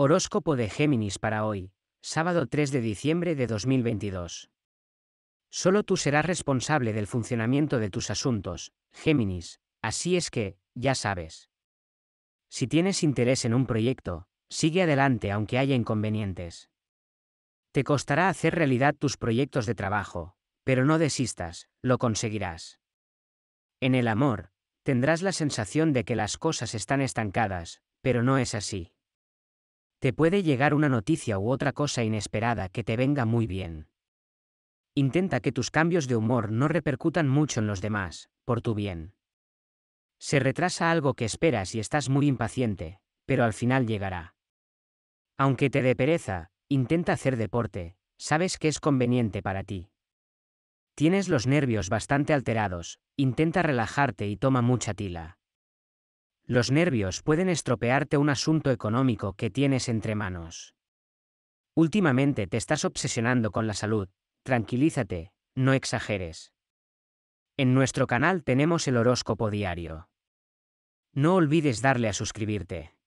Horóscopo de Géminis para hoy, sábado 3 de diciembre de 2022. Solo tú serás responsable del funcionamiento de tus asuntos, Géminis, así es que, ya sabes. Si tienes interés en un proyecto, sigue adelante aunque haya inconvenientes. Te costará hacer realidad tus proyectos de trabajo, pero no desistas, lo conseguirás. En el amor, tendrás la sensación de que las cosas están estancadas, pero no es así. Te puede llegar una noticia u otra cosa inesperada que te venga muy bien. Intenta que tus cambios de humor no repercutan mucho en los demás, por tu bien. Se retrasa algo que esperas y estás muy impaciente, pero al final llegará. Aunque te dé pereza, intenta hacer deporte, sabes que es conveniente para ti. Tienes los nervios bastante alterados, intenta relajarte y toma mucha tila. Los nervios pueden estropearte un asunto económico que tienes entre manos. Últimamente te estás obsesionando con la salud, tranquilízate, no exageres. En nuestro canal tenemos el horóscopo diario. No olvides darle a suscribirte.